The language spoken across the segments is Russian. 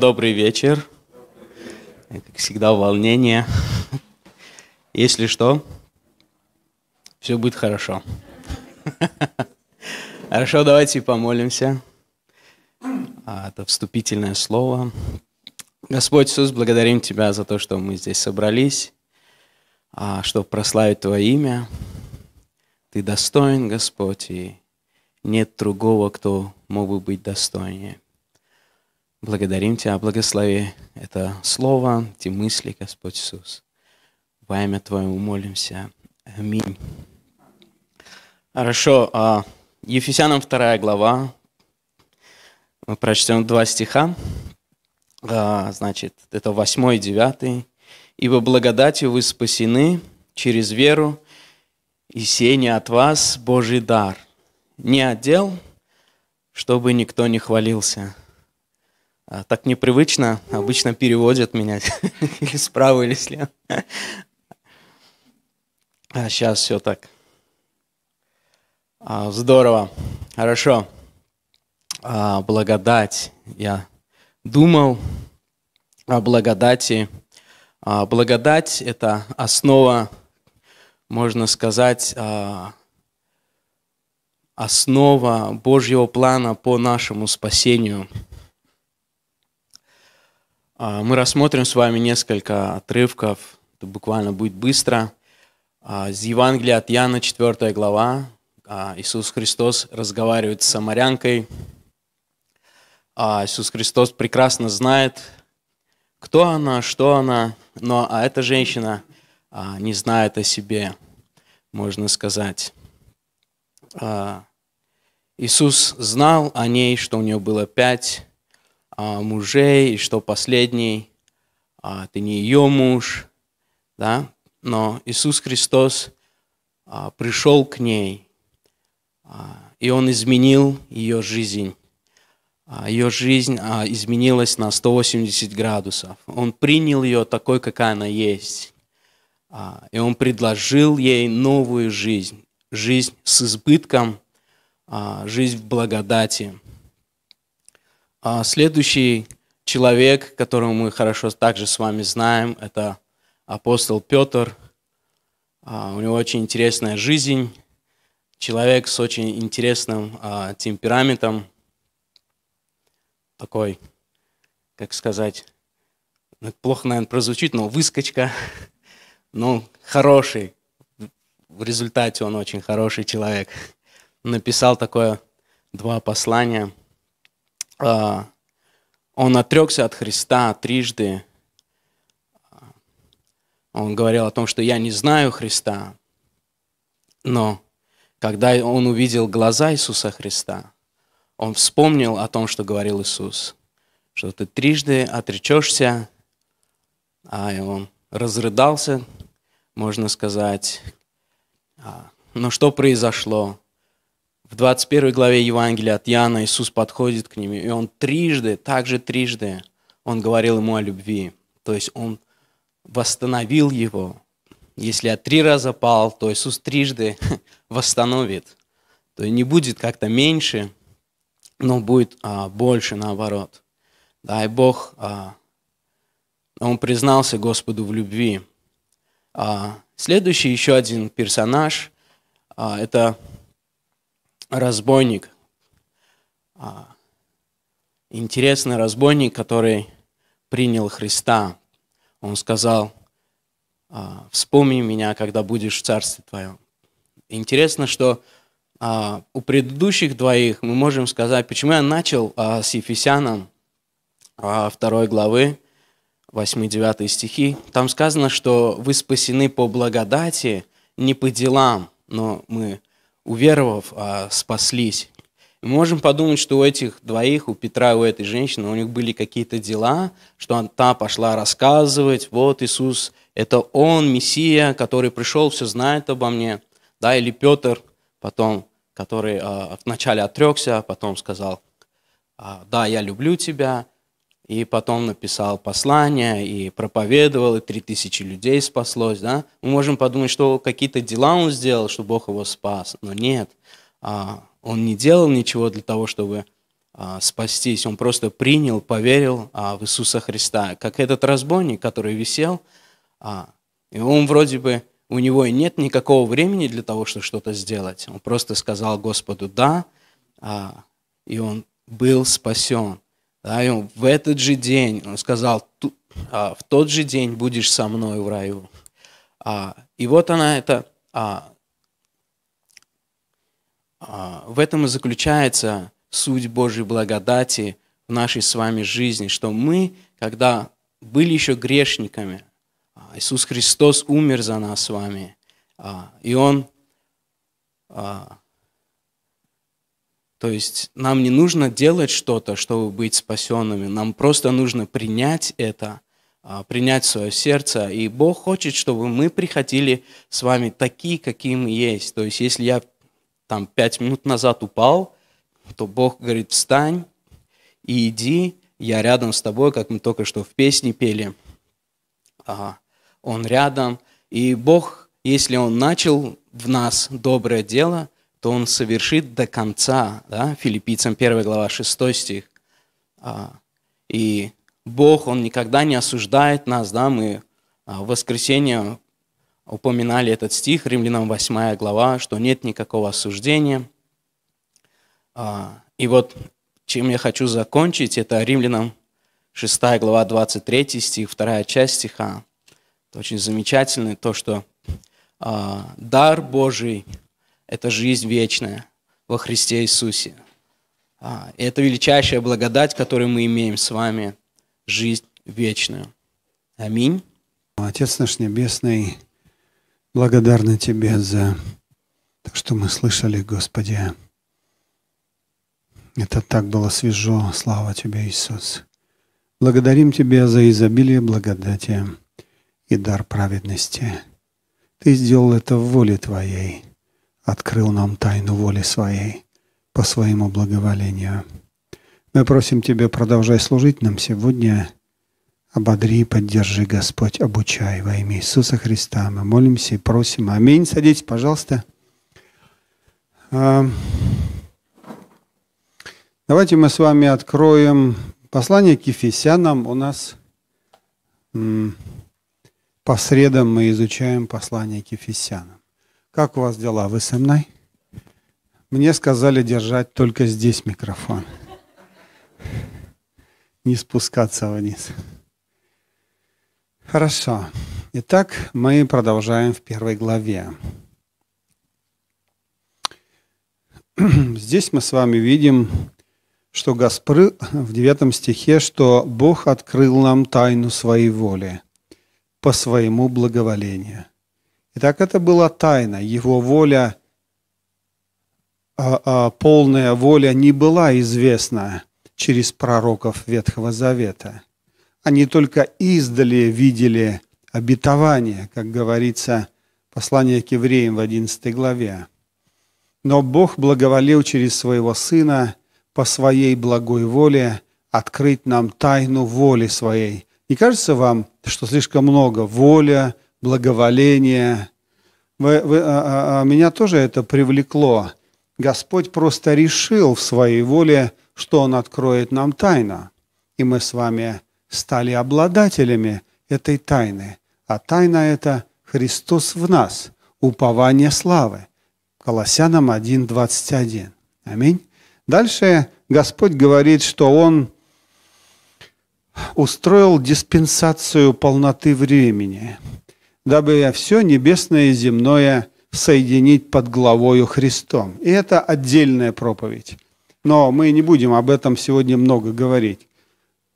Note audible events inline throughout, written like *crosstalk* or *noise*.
Добрый вечер. Как всегда, волнение. Если что, все будет хорошо. Хорошо, давайте помолимся. А, это вступительное слово. Господь Иисус, благодарим Тебя за то, что мы здесь собрались, а, чтобы прославить Твое имя. Ты достоин, Господь, и нет другого, кто мог бы быть достойнее. Благодарим Тебя, благослови это слово, эти мысли, Господь Иисус. Во имя Твоему молимся. Аминь. Хорошо. А, Ефесянам 2 глава. Мы прочтем два стиха. А, значит, это 8 и 9. «Ибо благодатью вы спасены через веру, и сей от вас Божий дар, не отдел, чтобы никто не хвалился» А, так непривычно, обычно переводят меня *laughs* или справа, или слева. А сейчас все так. А, здорово, хорошо. А, благодать. Я думал о благодати. А, благодать – это основа, можно сказать, а, основа Божьего плана по нашему спасению – а, мы рассмотрим с вами несколько отрывков, это буквально будет быстро. А, из Евангелия от Яна, 4 глава, а, Иисус Христос разговаривает с самарянкой. Иисус Христос прекрасно знает, кто она, что она, но а эта женщина не знает о себе, можно сказать. Иисус знал о ней, что у нее было пять а, мужей, и что последний, а, ты не ее муж, да? Но Иисус Христос а, пришел к ней, а, и Он изменил ее жизнь. А, ее жизнь а, изменилась на 180 градусов. Он принял ее такой, какая она есть. А, и Он предложил ей новую жизнь, жизнь с избытком, а, жизнь в благодати – а следующий человек, которого мы хорошо также с вами знаем, это апостол Петр. А, у него очень интересная жизнь, человек с очень интересным а, темпераментом, такой, как сказать, ну, плохо, наверное, прозвучит, но выскочка, но хороший. В результате он очень хороший человек. Написал такое два послания – а, он отрекся от Христа трижды. А, он говорил о том, что я не знаю Христа, но когда он увидел глаза Иисуса Христа, он вспомнил о том, что говорил Иисус, что ты трижды отречешься, а он разрыдался, можно сказать. А, но что произошло? В 21 главе Евангелия от Иоанна Иисус подходит к ним, и он трижды, также трижды, он говорил ему о любви. То есть он восстановил его. Если я три раза пал, то Иисус трижды *laughs* восстановит. То есть не будет как-то меньше, но будет а, больше наоборот. Да, и Бог, а, он признался Господу в любви. А, следующий еще один персонаж, а, это разбойник. А, интересный разбойник, который принял Христа. Он сказал, «А, вспомни меня, когда будешь в Царстве Твоем. Интересно, что а, у предыдущих двоих мы можем сказать, почему я начал с Ефесянам 2 главы, 8-9 стихи. Там сказано, что вы спасены по благодати, не по делам, но мы уверовав, а, спаслись. Мы можем подумать, что у этих двоих, у Петра и у этой женщины, у них были какие-то дела, что она пошла рассказывать, вот Иисус, это Он, Мессия, который пришел, все знает обо мне. Да, или Петр потом, который э, вначале отрекся, а потом сказал, «А, да, я люблю тебя, и потом написал послание, и проповедовал, и три тысячи людей спаслось, да? Мы можем подумать, что какие-то дела он сделал, что Бог его спас, но нет. А, он не делал ничего для того, чтобы а, спастись. Он просто принял, поверил а, в Иисуса Христа, как этот разбойник, который висел. И он вроде бы, у него и нет никакого времени для того, чтобы что-то сделать. Он просто сказал Господу «да», и он был спасен. Да, и в этот же день, он сказал, а, в тот же день будешь со мной в раю. А, и вот она это... А, в этом и заключается суть Божьей благодати в нашей с вами жизни, что мы, когда были еще грешниками, Иисус Христос умер за нас с вами, и Он то есть нам не нужно делать что-то, чтобы быть спасенными. Нам просто нужно принять это, а, принять свое сердце. И Бог хочет, чтобы мы приходили с вами такие, какие мы есть. То есть если я там пять минут назад упал, то Бог говорит, встань и иди, я рядом с тобой, как мы только что в песне пели. Он рядом. И Бог, если Он начал в нас доброе дело – то он совершит до конца. Да? Филиппийцам 1 глава 6 стих. А, и Бог, Он никогда не осуждает нас. Да? Мы а, в воскресенье упоминали этот стих, Римлянам 8 глава, что нет никакого осуждения. А, и вот чем я хочу закончить, это Римлянам 6 глава 23 стих, вторая часть стиха. Это очень замечательно, то, что дар Божий – это жизнь вечная во Христе Иисусе. А, и это величайшая благодать, которую мы имеем с вами, жизнь вечную. Аминь. Отец наш Небесный, благодарны Тебе за то, что мы слышали, Господи. Это так было свежо. Слава Тебе, Иисус. Благодарим Тебя за изобилие благодати и дар праведности. Ты сделал это в воле Твоей открыл нам тайну воли своей по своему благоволению. Мы просим Тебя, продолжай служить нам сегодня. Ободри, поддержи, Господь, обучай во имя Иисуса Христа. Мы молимся и просим. Аминь. Садитесь, пожалуйста. А, давайте мы с вами откроем послание к Ефесянам. У нас по средам мы изучаем послание к Ефесянам. Как у вас дела? Вы со мной? Мне сказали держать только здесь микрофон. Не спускаться вниз. Хорошо. Итак, мы продолжаем в первой главе. *clears throat* Здесь мы с вами видим, что Господь в девятом стихе, что Бог открыл нам тайну своей воли по своему благоволению. Итак, это была тайна. Его воля, а, а, полная воля не была известна через пророков Ветхого Завета. Они только издали видели обетование, как говорится, послание к евреям в 11 главе. Но Бог благоволил через своего Сына по своей благой воле открыть нам тайну воли своей. Не кажется вам, что слишком много воля, благоволение. Вы, вы, а, а, а, меня тоже это привлекло. Господь просто решил в своей воле, что Он откроет нам тайну. И мы с вами стали обладателями этой тайны. А тайна это Христос в нас, упование славы. Колоссянам 1.21. Аминь. Дальше Господь говорит, что Он устроил диспенсацию полноты времени – дабы я все небесное и земное соединить под главою Христом. И это отдельная проповедь. Но мы не будем об этом сегодня много говорить.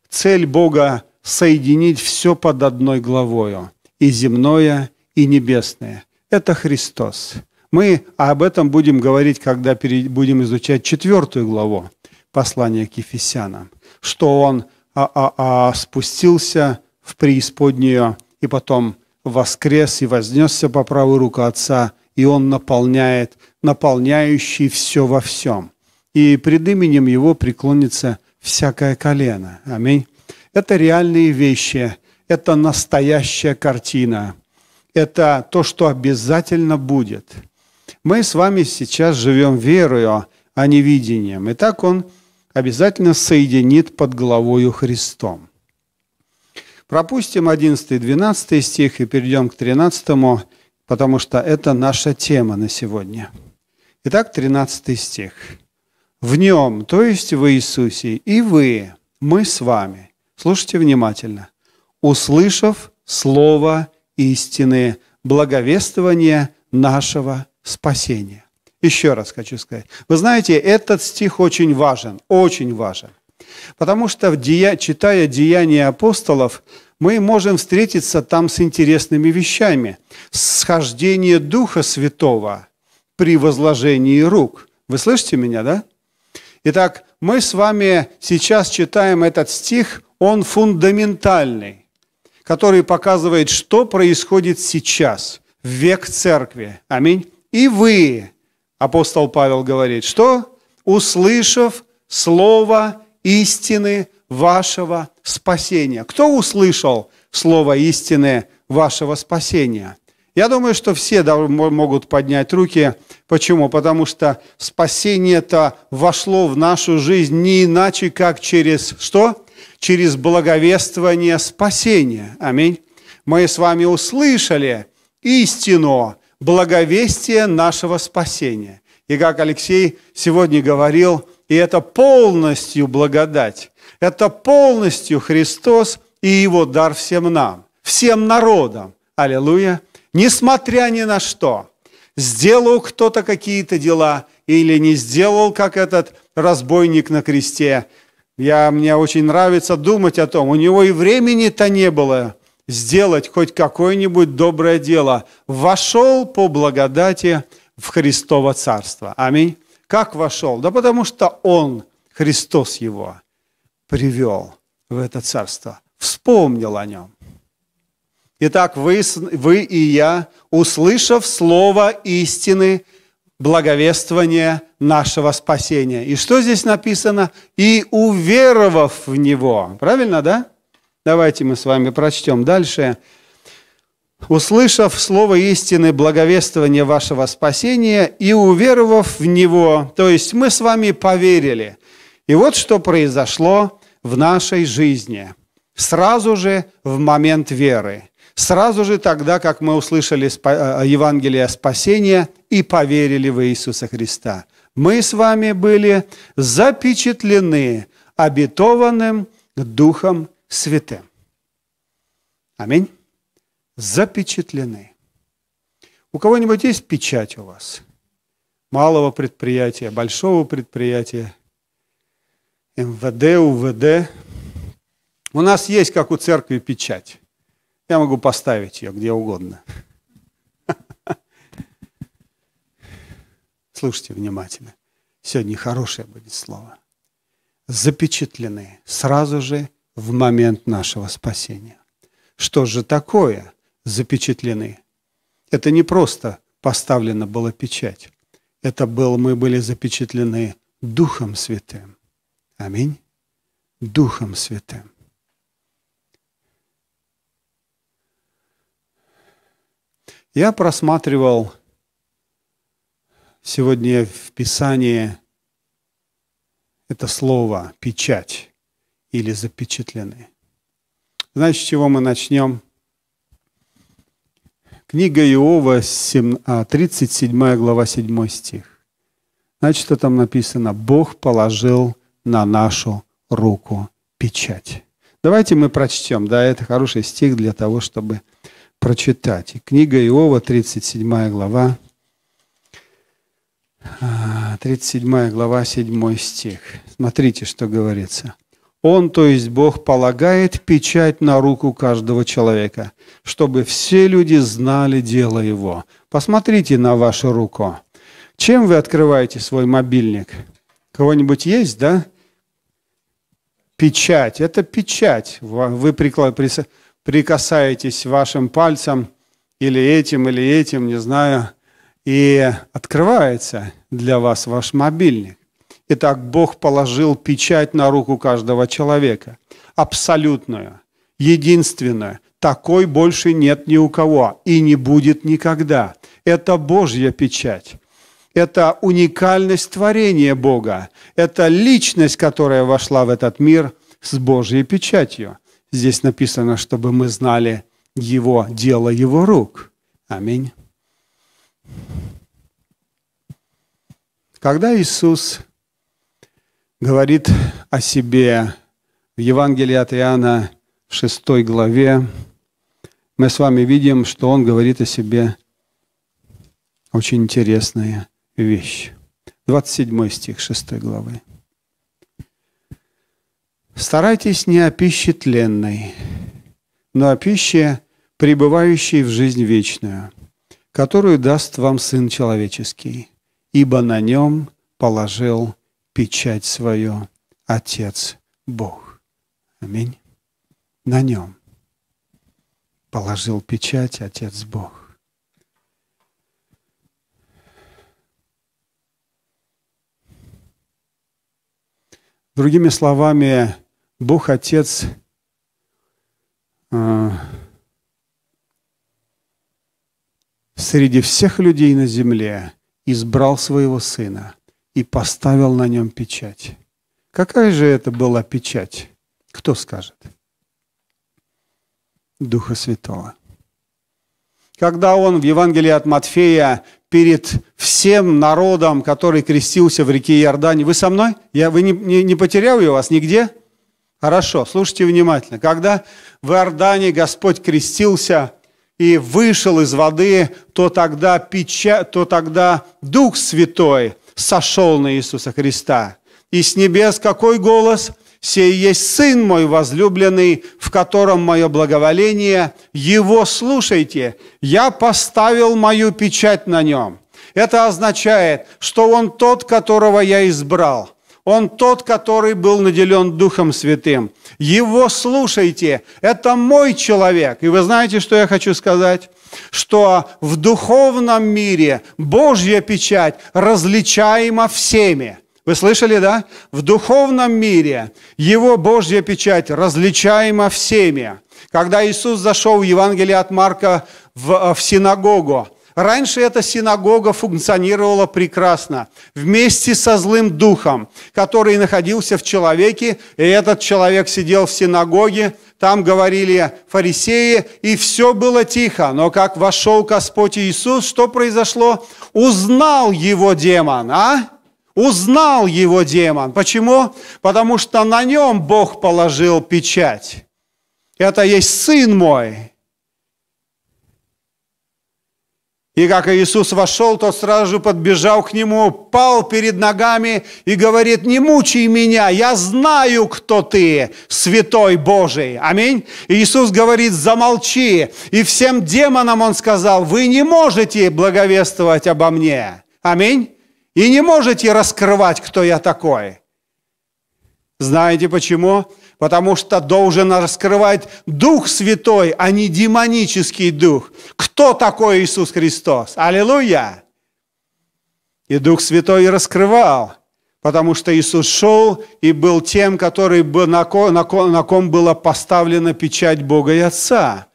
Цель Бога – соединить все под одной главою, и земное, и небесное. Это Христос. Мы об этом будем говорить, когда будем изучать четвертую главу послания к Ефесянам, что Он а -а -а спустился в преисподнюю и потом – воскрес и вознесся по правую руку Отца, и Он наполняет, наполняющий все во всем. И пред именем Его преклонится всякое колено. Аминь. Это реальные вещи, это настоящая картина, это то, что обязательно будет. Мы с вами сейчас живем верою, а не видением. И так Он обязательно соединит под головою Христом. Пропустим 11-12 стих и перейдем к 13, потому что это наша тема на сегодня. Итак, 13 стих. «В Нем, то есть в Иисусе, и вы, мы с вами». Слушайте внимательно. «Услышав слово истины, благовествование нашего спасения». Еще раз хочу сказать. Вы знаете, этот стих очень важен, очень важен. Потому что, читая «Деяния апостолов», мы можем встретиться там с интересными вещами. Схождение Духа Святого при возложении рук. Вы слышите меня, да? Итак, мы с вами сейчас читаем этот стих, он фундаментальный, который показывает, что происходит сейчас, в век церкви. Аминь. И вы, апостол Павел говорит, что? «Услышав Слово истины вашего спасения. Кто услышал слово истины вашего спасения? Я думаю, что все могут поднять руки. Почему? Потому что спасение это вошло в нашу жизнь не иначе, как через что? Через благовествование спасения. Аминь. Мы с вами услышали истину, благовестие нашего спасения. И как Алексей сегодня говорил, и это полностью благодать. Это полностью Христос и Его дар всем нам, всем народам. Аллилуйя! Несмотря ни на что, сделал кто-то какие-то дела или не сделал, как этот разбойник на кресте. Я, мне очень нравится думать о том, у него и времени-то не было сделать хоть какое-нибудь доброе дело. Вошел по благодати в Христово Царство. Аминь. Как вошел? Да потому что Он, Христос его, привел в это царство, вспомнил о нем. Итак, вы, вы и я, услышав слово истины, благовествование нашего спасения. И что здесь написано? И уверовав в него. Правильно, да? Давайте мы с вами прочтем дальше. Дальше услышав слово истины, благовествование вашего спасения и уверовав в него. То есть мы с вами поверили. И вот что произошло в нашей жизни. Сразу же в момент веры. Сразу же тогда, как мы услышали э, э, Евангелие спасения и поверили в Иисуса Христа. Мы с вами были запечатлены обетованным Духом Святым. Аминь запечатлены. У кого-нибудь есть печать у вас? Малого предприятия, большого предприятия, МВД, УВД. У нас есть, как у церкви, печать. Я могу поставить ее где угодно. *laughs* Слушайте внимательно. Сегодня хорошее будет слово. Запечатлены сразу же в момент нашего спасения. Что же такое запечатлены. Это не просто поставлена была печать. Это было, мы были запечатлены Духом Святым. Аминь. Духом Святым. Я просматривал сегодня в Писании это слово «печать» или «запечатлены». Значит, с чего мы начнем – Книга Иова, 37 а, глава, 7 стих. Значит, что там написано? «Бог положил на нашу руку печать». Давайте мы прочтем. Да, это хороший стих для того, чтобы прочитать. Книга Иова, 37 глава, 37 а, глава, 7 стих. Смотрите, что говорится. Он, то есть Бог, полагает печать на руку каждого человека, чтобы все люди знали дело его. Посмотрите на вашу руку. Чем вы открываете свой мобильник? Кого-нибудь есть, да? Печать. Это печать. Вы прикасаетесь вашим пальцем или этим, или этим, не знаю, и открывается для вас ваш мобильник. Итак, Бог положил печать на руку каждого человека. Абсолютную, единственную. Такой больше нет ни у кого и не будет никогда. Это Божья печать. Это уникальность творения Бога. Это личность, которая вошла в этот мир с Божьей печатью. Здесь написано, чтобы мы знали Его дело, Его рук. Аминь. Когда Иисус говорит о себе в Евангелии от Иоанна 6 главе. Мы с вами видим, что он говорит о себе очень интересная вещь. 27 стих 6 главы. «Старайтесь не о пище тленной, но о пище, пребывающей в жизнь вечную, которую даст вам Сын Человеческий, ибо на нем положил печать свою Отец Бог. Аминь. На нем положил печать Отец Бог. Другими словами, Бог Отец э, среди всех людей на земле избрал своего Сына – и поставил на нем печать. Какая же это была печать? Кто скажет? Духа Святого. Когда он в Евангелии от Матфея перед всем народом, который крестился в реке Иордане, вы со мной? Я, вы не, не, не потерял я вас нигде? Хорошо, слушайте внимательно. Когда в Иордане Господь крестился и вышел из воды, то тогда, печа, то тогда Дух Святой – сошел на Иисуса Христа. И с небес какой голос? «Сей есть Сын мой возлюбленный, в котором мое благоволение, Его слушайте, я поставил мою печать на нем». Это означает, что Он тот, которого я избрал – он тот, который был наделен Духом Святым. Его слушайте. Это мой человек. И вы знаете, что я хочу сказать? Что в духовном мире Божья печать различаема всеми. Вы слышали, да? В духовном мире его Божья печать различаема всеми. Когда Иисус зашел в Евангелие от Марка в, э, в синагогу, Раньше эта синагога функционировала прекрасно, вместе со злым духом, который находился в человеке, и этот человек сидел в синагоге, там говорили фарисеи, и все было тихо. Но как вошел Господь Иисус, что произошло? Узнал его демон, а? Узнал его демон. Почему? Потому что на нем Бог положил печать. Это есть сын мой, И как Иисус вошел, тот сразу же подбежал к нему, пал перед ногами и говорит, не мучай меня, я знаю, кто ты, святой Божий. Аминь. Иисус говорит, замолчи. И всем демонам он сказал, вы не можете благовествовать обо мне. Аминь. И не можете раскрывать, кто я такой. Знаете почему? Почему? потому что должен раскрывать Дух Святой, а не демонический Дух. Кто такой Иисус Христос? Аллилуйя! И Дух Святой раскрывал, потому что Иисус шел и был тем, который был, на, ком, на, ком, на ком была поставлена печать Бога и Отца.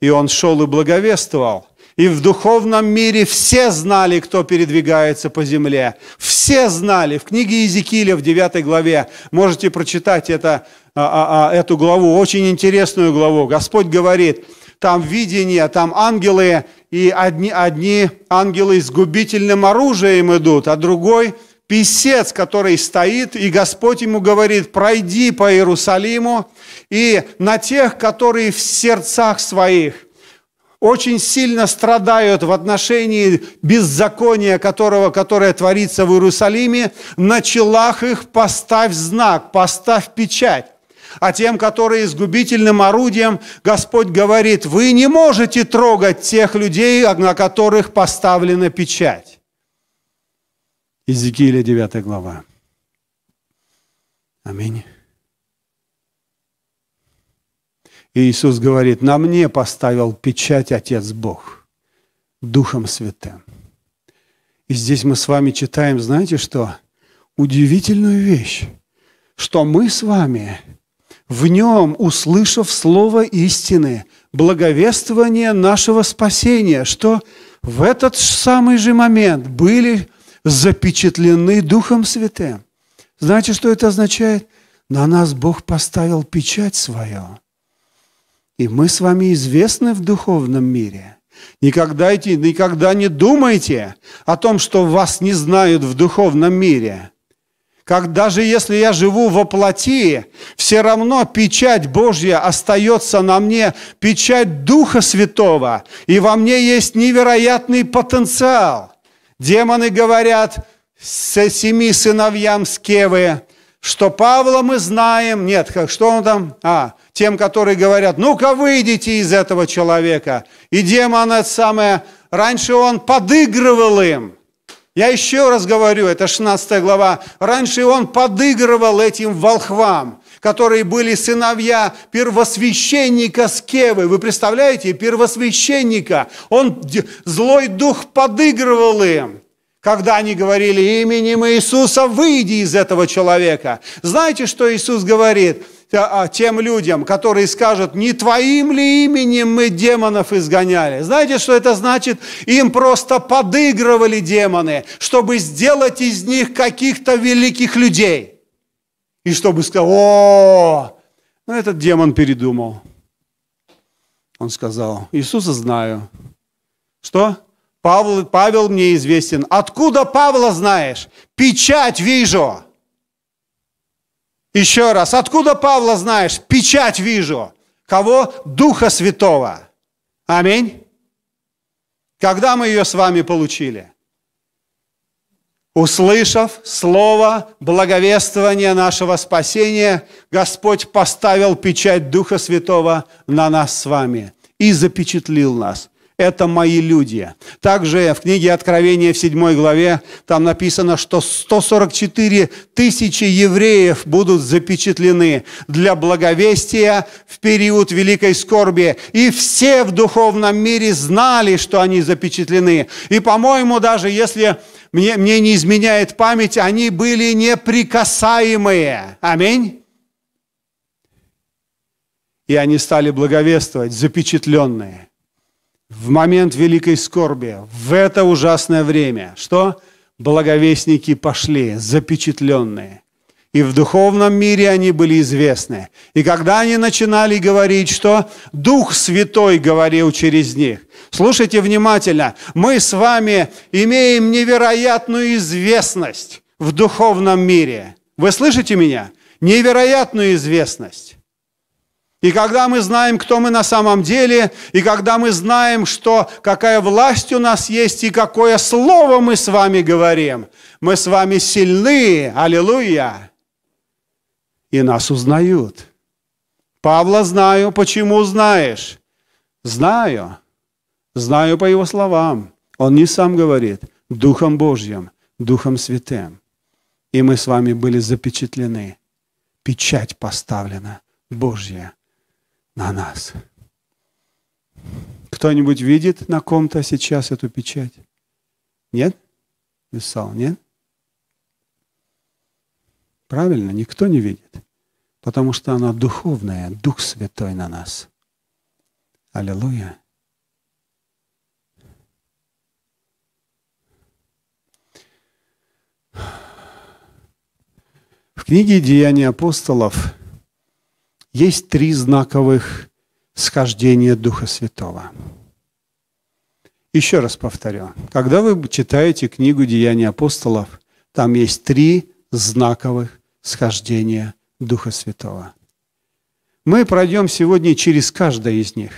И Он шел и благовествовал. И в духовном мире все знали, кто передвигается по земле. Все знали. В книге Иезекииля в 9 главе, можете прочитать это, а, а, а, эту главу, очень интересную главу. Господь говорит, там видение, там ангелы, и одни, одни ангелы с губительным оружием идут, а другой писец, который стоит, и Господь ему говорит, пройди по Иерусалиму, и на тех, которые в сердцах своих очень сильно страдают в отношении беззакония, которого, которое творится в Иерусалиме, на челах их поставь знак, поставь печать. А тем, которые изгубительным орудием, Господь говорит, вы не можете трогать тех людей, на которых поставлена печать. Иезекииля 9 глава. Аминь. И Иисус говорит, на мне поставил печать Отец Бог, Духом Святым. И здесь мы с вами читаем, знаете что? Удивительную вещь, что мы с вами в нем, услышав слово истины, благовествование нашего спасения, что в этот самый же момент были запечатлены Духом Святым. Знаете, что это означает? На нас Бог поставил печать свою. И мы с вами известны в духовном мире. Никогда, никогда не думайте о том, что вас не знают в духовном мире – как даже если я живу во плоти, все равно печать Божья остается на мне, печать Духа Святого, и во мне есть невероятный потенциал. Демоны говорят со семи сыновьям Скевы, что Павла мы знаем, нет, как, что он там, а, тем, которые говорят, ну-ка выйдите из этого человека. И демон это самое, раньше он подыгрывал им – я еще раз говорю, это 16 глава. Раньше он подыгрывал этим волхвам, которые были сыновья первосвященника Скевы. Вы представляете, первосвященника. Он, злой дух, подыгрывал им когда они говорили именем Иисуса, выйди из этого человека. Знаете, что Иисус говорит? А, а, тем людям, которые скажут, не твоим ли именем мы демонов изгоняли. Знаете, что это значит? Им просто подыгрывали демоны, чтобы сделать из них каких-то великих людей. И чтобы сказать, о, ну этот демон передумал. Он сказал, Иисуса знаю. Что? Павел, Павел мне известен. Откуда Павла знаешь? Печать вижу. Еще раз, откуда Павла знаешь? Печать вижу. Кого? Духа Святого. Аминь. Когда мы ее с вами получили? Услышав слово благовествования нашего спасения, Господь поставил печать Духа Святого на нас с вами и запечатлил нас это мои люди. Также в книге Откровения в 7 главе там написано, что 144 тысячи евреев будут запечатлены для благовестия в период великой скорби. И все в духовном мире знали, что они запечатлены. И, по-моему, даже если мне, мне не изменяет память, они были неприкасаемые. Аминь. И они стали благовествовать, запечатленные в момент великой скорби, в это ужасное время, что благовестники пошли, запечатленные. И в духовном мире они были известны. И когда они начинали говорить, что Дух Святой говорил через них, слушайте внимательно, мы с вами имеем невероятную известность в духовном мире. Вы слышите меня? Невероятную известность. И когда мы знаем, кто мы на самом деле, и когда мы знаем, что какая власть у нас есть, и какое слово мы с вами говорим, мы с вами сильны, аллилуйя, и нас узнают. Павла знаю, почему знаешь? Знаю, знаю по его словам. Он не сам говорит, Духом Божьим, Духом Святым. И мы с вами были запечатлены. Печать поставлена Божья на нас. Кто-нибудь видит на ком-то сейчас эту печать? Нет? Писал, нет? Правильно, никто не видит, потому что она духовная, Дух Святой на нас. Аллилуйя. В книге «Деяния апостолов» есть три знаковых схождения Духа Святого. Еще раз повторю. Когда вы читаете книгу «Деяния апостолов», там есть три знаковых схождения Духа Святого. Мы пройдем сегодня через каждое из них,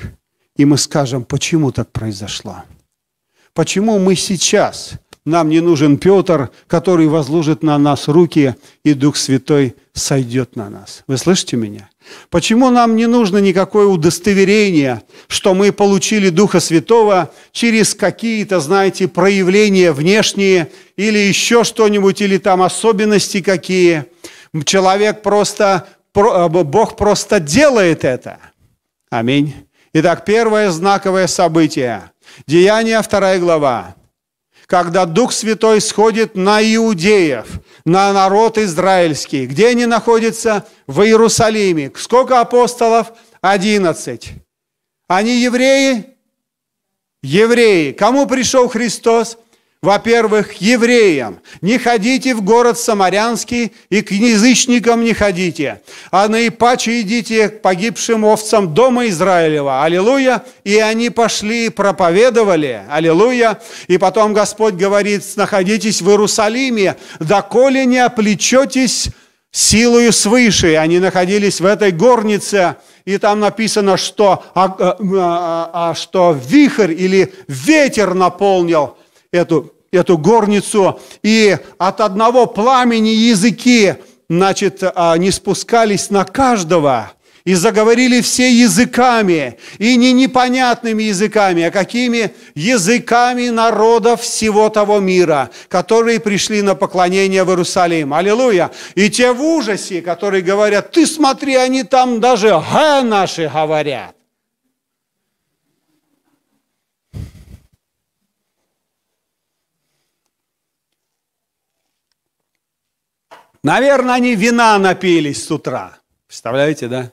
и мы скажем, почему так произошло. Почему мы сейчас, нам не нужен Петр, который возложит на нас руки, и Дух Святой сойдет на нас. Вы слышите меня? Почему нам не нужно никакое удостоверение, что мы получили Духа Святого через какие-то, знаете, проявления внешние или еще что-нибудь, или там особенности какие? Человек просто, а, Бог просто делает это. Аминь. Итак, первое знаковое событие. Деяние, вторая глава когда Дух Святой сходит на иудеев, на народ израильский. Где они находятся? В Иерусалиме. Сколько апостолов? Одиннадцать. Они евреи? Евреи. Кому пришел Христос? во-первых, евреям, не ходите в город Самарянский и к язычникам не ходите, а наипаче идите к погибшим овцам дома Израилева. Аллилуйя! И они пошли и проповедовали. Аллилуйя! И потом Господь говорит, находитесь в Иерусалиме, доколе не оплечетесь силою свыше. Они находились в этой горнице, и там написано, что, а, а, а, а что вихрь или ветер наполнил – эту, эту горницу, и от одного пламени языки, значит, а, не спускались на каждого, и заговорили все языками, и не непонятными языками, а какими языками народов всего того мира, которые пришли на поклонение в Иерусалим. Аллилуйя! И те в ужасе, которые говорят, ты смотри, они там даже «га» наши говорят. Наверное, они вина напились с утра. Представляете, да?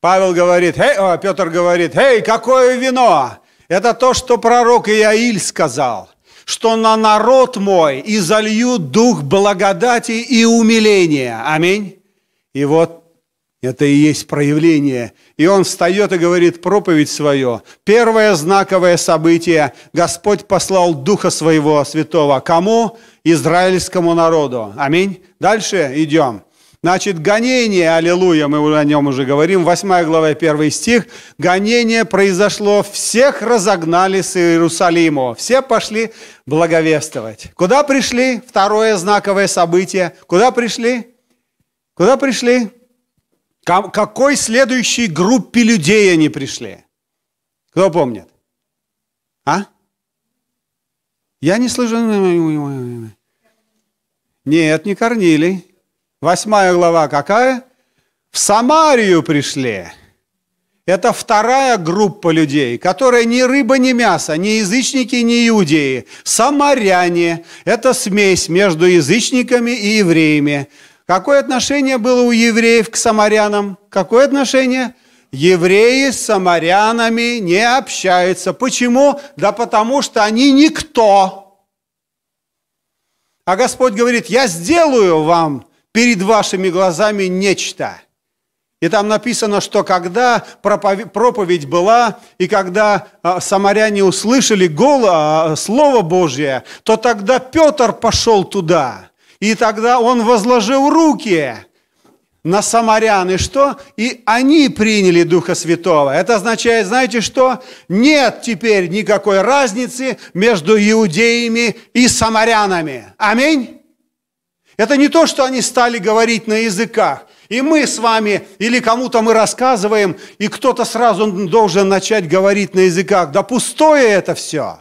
Павел говорит, «Эй, о, а, Петр говорит, «Эй, какое вино!» Это то, что пророк Иаиль сказал, что на народ мой изольют дух благодати и умиления. Аминь. И вот это и есть проявление. И он встает и говорит проповедь свою. Первое знаковое событие. Господь послал Духа Своего Святого. Кому? Израильскому народу. Аминь. Дальше идем. Значит, гонение, аллилуйя, мы о нем уже говорим, 8 глава, 1 стих. Гонение произошло, всех разогнали с Иерусалима. все пошли благовествовать. Куда пришли? Второе знаковое событие. Куда пришли? Куда пришли? К какой следующей группе людей они пришли? Кто помнит? А? Я не слышу. Нет, не Корнилий. Восьмая глава какая? В Самарию пришли. Это вторая группа людей, которая ни рыба, ни мясо, ни язычники, ни иудеи. Самаряне – это смесь между язычниками и евреями. Какое отношение было у евреев к самарянам? Какое отношение? Евреи с самарянами не общаются. Почему? Да потому что они никто. А Господь говорит, я сделаю вам перед вашими глазами нечто. И там написано, что когда проповедь была, и когда а, самаряне услышали а, Слово Божье, то тогда Петр пошел туда – и тогда он возложил руки на самарян, и что? И они приняли Духа Святого. Это означает, знаете что? Нет теперь никакой разницы между иудеями и самарянами. Аминь? Это не то, что они стали говорить на языках. И мы с вами, или кому-то мы рассказываем, и кто-то сразу должен начать говорить на языках. Да пустое это все.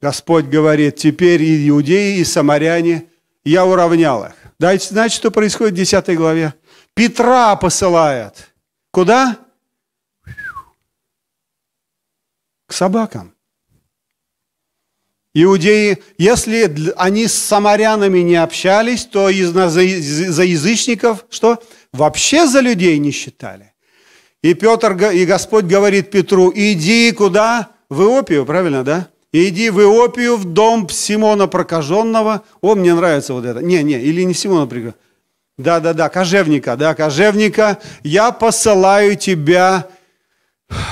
Господь говорит, теперь и иудеи, и самаряне, я уравнял их. Дайте знать, что происходит в 10 главе. Петра посылает. Куда? К собакам. Иудеи, если они с самарянами не общались, то из, за, за язычников что? Вообще за людей не считали. И Петр, и Господь говорит Петру, иди куда? В Иопию, правильно, да? иди в Иопию, в дом Симона Прокаженного. О, мне нравится вот это. Не, не, или не Симона Прокаженного. Да, да, да, кожевника, да, кожевника. Я посылаю тебя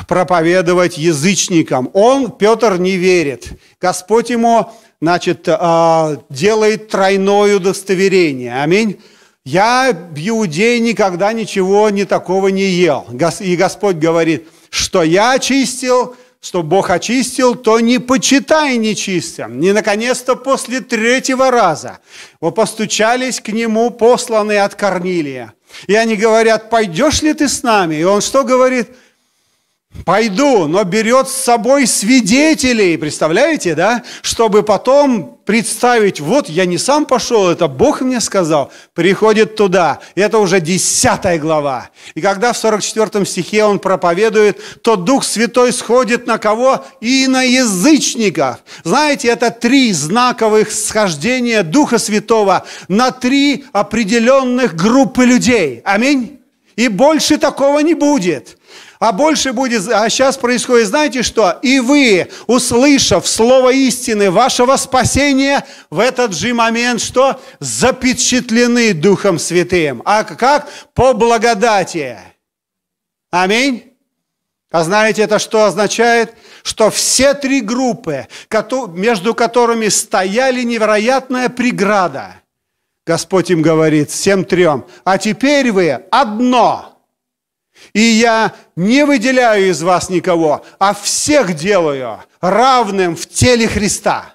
проповедовать язычникам. Он, Петр, не верит. Господь ему, значит, а, делает тройное удостоверение. Аминь. Я в никогда ничего не такого не ел. И Господь говорит, что я очистил. Чтобы Бог очистил, то не почитай нечистым. Не наконец-то после третьего раза. Вы постучались к нему, посланные от Корнилия. И они говорят, пойдешь ли ты с нами? И он что говорит? – Пойду, но берет с собой свидетелей, представляете, да? Чтобы потом представить, вот я не сам пошел, это Бог мне сказал, приходит туда. это уже десятая глава. И когда в 44 стихе он проповедует, то Дух Святой сходит на кого? И на язычников. Знаете, это три знаковых схождения Духа Святого на три определенных группы людей. Аминь. И больше такого не будет. А больше будет, а сейчас происходит, знаете что? И вы, услышав слово истины вашего спасения, в этот же момент что? Запечатлены Духом Святым. А как? По благодати. Аминь. А знаете, это что означает? Что все три группы, между которыми стояли невероятная преграда, Господь им говорит, всем трем, а теперь вы одно – и я не выделяю из вас никого, а всех делаю равным в теле Христа.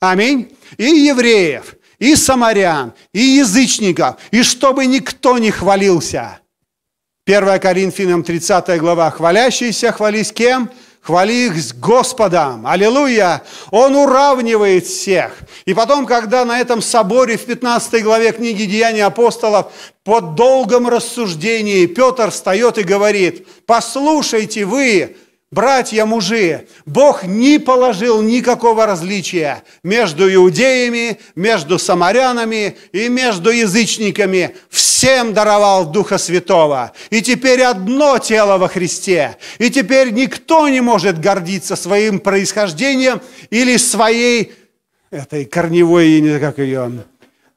Аминь. И евреев, и самарян, и язычников, и чтобы никто не хвалился. 1 Коринфянам 30 глава. Хвалящиеся хвались кем? Хвали их с Господом! Аллилуйя! Он уравнивает всех. И потом, когда на этом соборе в 15 главе книги «Деяния апостолов» под долгом рассуждении Петр встает и говорит, «Послушайте вы, Братья мужи, Бог не положил никакого различия между иудеями, между самарянами и между язычниками. Всем даровал Духа Святого. И теперь одно тело во Христе. И теперь никто не может гордиться своим происхождением или своей этой корневой, не как ее,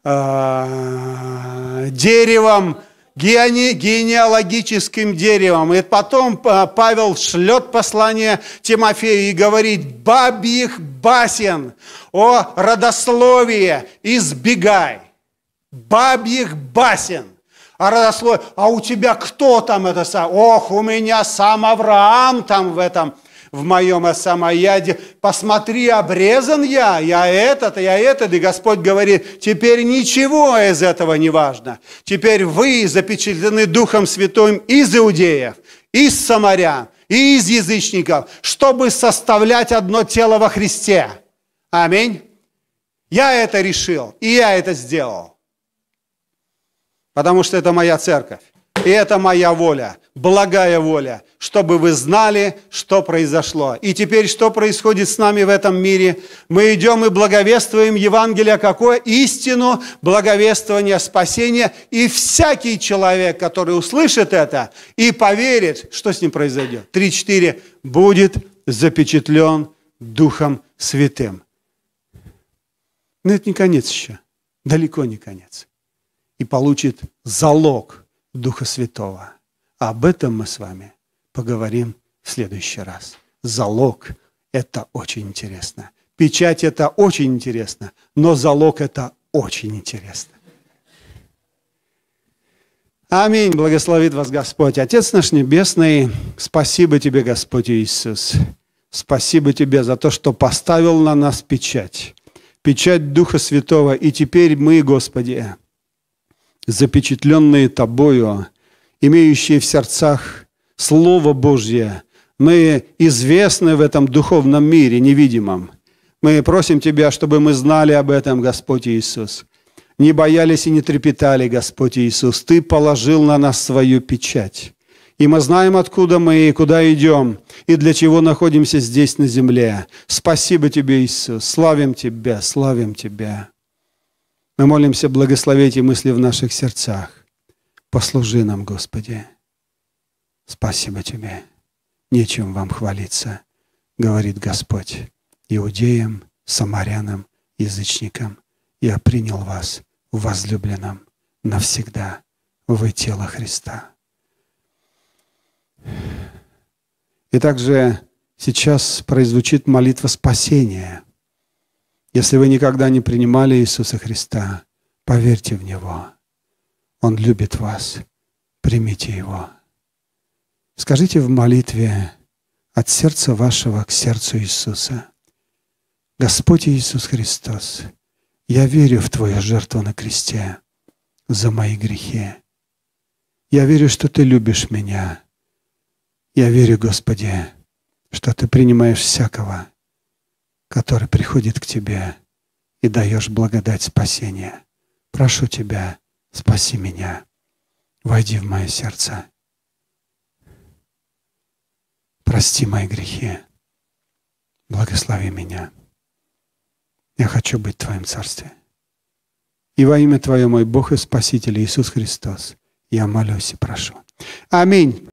а, деревом, гене, генеалогическим деревом. И потом а, Павел шлет послание Тимофею и говорит, бабьих басен, о родословие, избегай. Бабьих басен. А родословие, а у тебя кто там это сам? Ох, у меня сам Авраам там в этом в моем самояде. Посмотри, обрезан я, я этот, я этот. И Господь говорит, теперь ничего из этого не важно. Теперь вы запечатлены Духом Святым из иудеев, из самарян, и из язычников, чтобы составлять одно тело во Христе. Аминь. Я это решил, и я это сделал. Потому что это моя церковь, и это моя воля, благая воля, чтобы вы знали, что произошло. И теперь что происходит с нами в этом мире? Мы идем и благовествуем Евангелие, какое истину, благовествование, спасение. И всякий человек, который услышит это и поверит, что с ним произойдет? Три-четыре. Будет запечатлен Духом Святым. Но это не конец еще. Далеко не конец. И получит залог Духа Святого – об этом мы с вами поговорим в следующий раз. Залог – это очень интересно. Печать – это очень интересно, но залог – это очень интересно. Аминь. Благословит вас Господь. Отец наш Небесный, спасибо Тебе, Господь Иисус. Спасибо Тебе за то, что поставил на нас печать. Печать Духа Святого. И теперь мы, Господи, запечатленные Тобою – имеющие в сердцах Слово Божье. Мы известны в этом духовном мире невидимом. Мы просим Тебя, чтобы мы знали об этом, Господь Иисус. Не боялись и не трепетали, Господь Иисус. Ты положил на нас свою печать. И мы знаем, откуда мы и куда идем, и для чего находимся здесь на земле. Спасибо Тебе, Иисус. Славим Тебя, славим Тебя. Мы молимся, благословите мысли в наших сердцах. Послужи нам, Господи. Спасибо Тебе. Нечем вам хвалиться, говорит Господь, иудеям, самарянам, язычникам. Я принял вас в возлюбленном навсегда, вы тело Христа. И также сейчас произвучит молитва спасения. Если вы никогда не принимали Иисуса Христа, поверьте в Него – он любит вас. Примите Его. Скажите в молитве от сердца вашего к сердцу Иисуса. Господь Иисус Христос, я верю в Твою жертву на кресте за мои грехи. Я верю, что Ты любишь меня. Я верю, Господи, что Ты принимаешь всякого, который приходит к Тебе и даешь благодать спасения. Прошу Тебя, спаси меня, войди в мое сердце, прости мои грехи, благослови меня. Я хочу быть в Твоем Царстве. И во имя Твое, мой Бог и Спаситель Иисус Христос, я молюсь и прошу. Аминь.